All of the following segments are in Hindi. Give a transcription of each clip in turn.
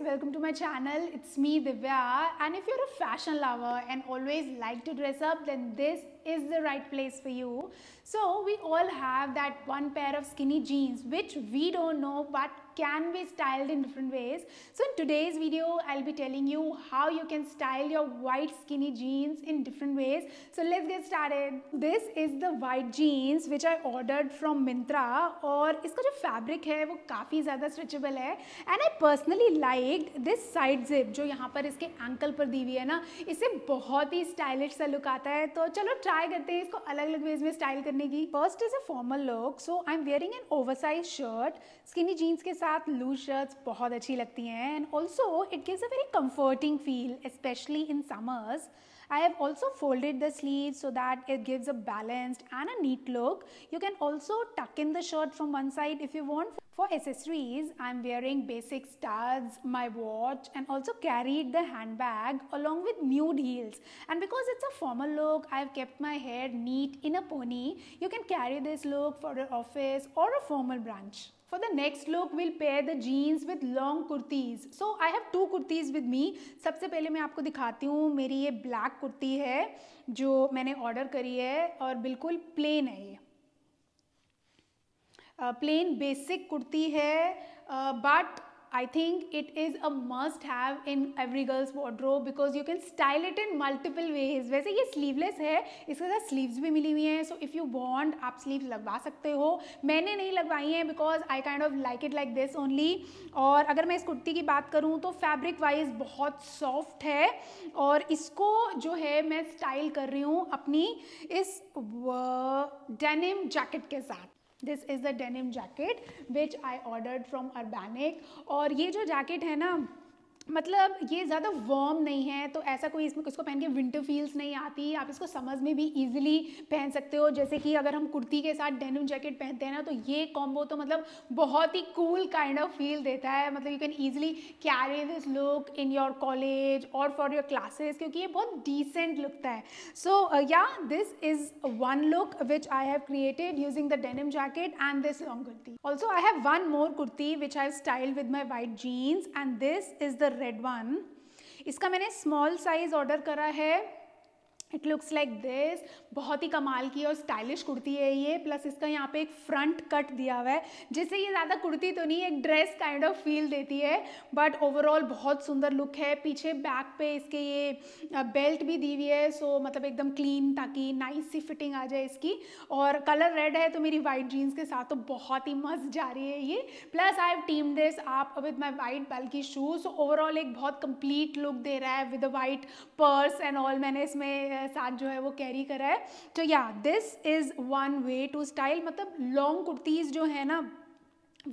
welcome to my channel. It's me Divya and if you're a fashion lover and always like to dress up then this is the right place for you. So we all have that one pair of skinny jeans which we don't know but can be styled in different ways. So in today's video, I'll be telling you how you can style your white skinny jeans in different ways. So let's get started. This is the white jeans which I ordered from Mintra or इसका जो fabric है वो काफ़ी ज़्यादा stretchable है and I personally liked this side zip जो यहाँ पर इसके ankle पर दी हुई है ना इससे stylish look try ट्राई करते हैं इसको अलग अलग वेज में स्टाइल करने की first is a formal look so I am wearing an oversize shirt skinny jeans के साथ लूज शर्ट्स बहुत अच्छी लगती हैं and also it gives a very comforting feel specially in summers I have also folded the sleeves so that it gives a balanced and a neat look. You can also tuck in the shirt from one side if you want. For accessories, I'm wearing basic studs, my watch and also carried the handbag along with nude heels. And because it's a formal look, I've kept my hair neat in a pony. You can carry this look for an office or a formal brunch. For the next look, we'll pair the jeans with long kurtis. So I have two kurtis with me. सबसे पहले मैं आपको दिखाती हूँ मेरी ये ब्लैक कुर्ती है जो मैंने ऑर्डर करी है और बिल्कुल प्लेन है ये प्लेन बेसिक कुर्ती है but uh, I think it is a must have in every girls wardrobe because you can style it in multiple ways वैसे ये स्लीवलेस है इसके साथ स्लीवस भी मिली हुई हैं सो इफ़ यू बॉन्ड आप स्लीव लगवा सकते हो मैंने नहीं लगवाई हैं because I kind of like it like this only और अगर मैं इस कुर्ती की बात करूँ तो फैब्रिक वाइज बहुत सॉफ्ट है और इसको जो है मैं स्टाइल कर रही हूँ अपनी इस डेनिम जैकेट के साथ this is the denim jacket which I order from Urbanic और ये जो जैकेट है ना मतलब ये ज़्यादा वार्म नहीं है तो ऐसा कोई इसमें किसको पहन के विंटर फील्स नहीं आती आप इसको समझ में भी इजीली पहन सकते हो जैसे कि अगर हम कुर्ती के साथ डेनिम जैकेट पहनते हैं ना तो ये कॉम्बो तो मतलब बहुत ही कूल काइंड ऑफ फील देता है मतलब you can easily carry this look in your college और फॉर योर क्लासेस क्योंकि ये बहुत डिसेंट लुकता है so yeah this is one look which I have created using the denim jacket and this long kurti also I have one more kurti which I style with my white jeans and this is the red one इसका मैंने स्मॉल साइज ऑर्डर करा है इट लुक्स लाइक दिस बहुत ही कमाल की और स्टाइलिश कुर्ती है ये प्लस इसका यहाँ पे एक फ्रंट कट दिया हुआ है जिससे ये ज़्यादा कुर्ती तो नहीं एक ड्रेस काइंड ऑफ फील देती है बट ओवरऑल बहुत सुंदर लुक है पीछे बैक पे इसके ये बेल्ट भी दी हुई है सो मतलब एकदम क्लीन ताकि नाइस सी फिटिंग आ जाए इसकी और कलर रेड है तो मेरी वाइट जीन्स के साथ तो बहुत ही मस्त जा रही है ये plus I have teamed this up with my white की शूज़ ओवरऑल एक बहुत कंप्लीट लुक दे रहा है with white purse and all मैंने इसमें साथ जो है वो कैरी करा है तो yeah this is one way to style मतलब लॉन्ग कुर्तीज़ जो है ना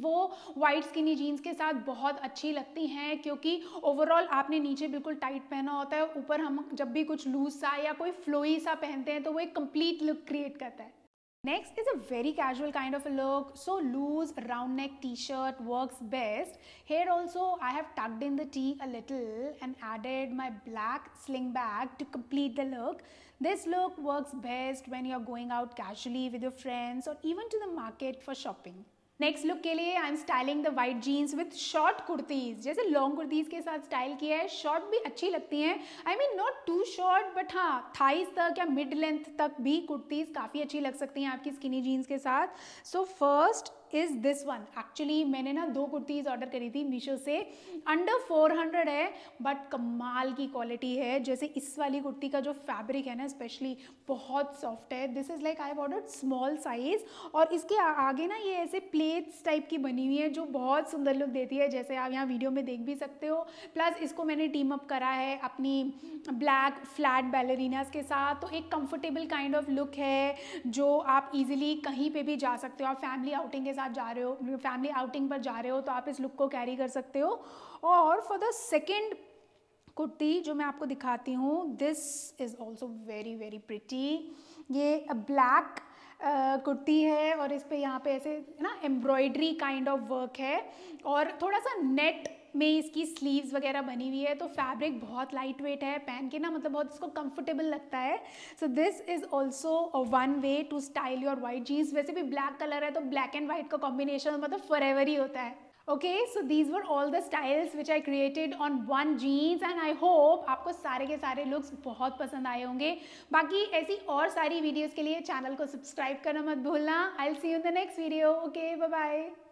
वो वाइट स्किनी जीन्स के साथ बहुत अच्छी लगती हैं क्योंकि ओवरऑल आपने नीचे बिल्कुल टाइट पहना होता है ऊपर हम जब भी कुछ लूज सा या कोई फ्लोई सा पहनते हैं तो वो एक कंप्लीट लुक क्रिएट करता है Next is a very casual kind of a look. So loose round neck t-shirt works best. Here also I have tucked in the tee a little and added my black sling bag to complete the look. This look works best when you're going out casually with your friends or even to the market for shopping. Next look के लिए I am styling the white jeans with short kurtis जैसे लॉन्ग कुर्तीज़ के साथ स्टाइल किया है शॉर्ट भी अच्छी लगती हैं I mean not too short but हाँ थाइस तक या मिड लेंथ तक भी कुर्तीज़ काफ़ी अच्छी लग सकती हैं आपकी स्किनी जीन्स के साथ so first is this one actually मैंने ना दो कुर्तीज़ ऑर्डर करी थी मीशो से अंडर 400 है बट कमाल की क्वालिटी है जैसे इस वाली कुर्ती का जो फैब्रिक है ना स्पेशली बहुत सॉफ्ट है this is like I order small size और इसके आगे ना ये ऐसे प्ले प्लेट्स टाइप की बनी हुई है जो बहुत सुंदर लुक देती है जैसे आप यहाँ वीडियो में देख भी सकते हो प्लस इसको मैंने टीम अप करा है अपनी ब्लैक फ्लैट बैलरीनास के साथ तो एक कंफर्टेबल काइंड ऑफ लुक है जो आप इजीली कहीं पे भी जा सकते हो आप फैमिली आउटिंग के साथ जा रहे हो फैमिली आउटिंग पर जा रहे हो तो आप इस लुक को कैरी कर सकते हो और फॉर द सेकेंड कुर्ती जो मैं आपको दिखाती हूँ this is also very very pretty ये ब्लैक कुर्ती है और इस पर यहाँ पे ऐसे ना एम्ब्रॉयडरी काइंड ऑफ वर्क है और थोड़ा सा नेट में इसकी स्लीव्स वगैरह बनी हुई है तो फैब्रिक बहुत लाइट वेट है पहन के ना मतलब बहुत इसको कंफर्टेबल लगता है so this is also one way to style your white jeans वैसे भी ब्लैक कलर है तो ब्लैक एंड वाइट का कॉम्बिनेशन मतलब फॉर ही होता है okay so these were all the styles which I created on one jeans and I hope आपको सारे के सारे लुक्स बहुत पसंद आए होंगे बाकी ऐसी और सारी वीडियोज़ के लिए चैनल को सब्सक्राइब करना मत भूलना I'll see you the next video okay bye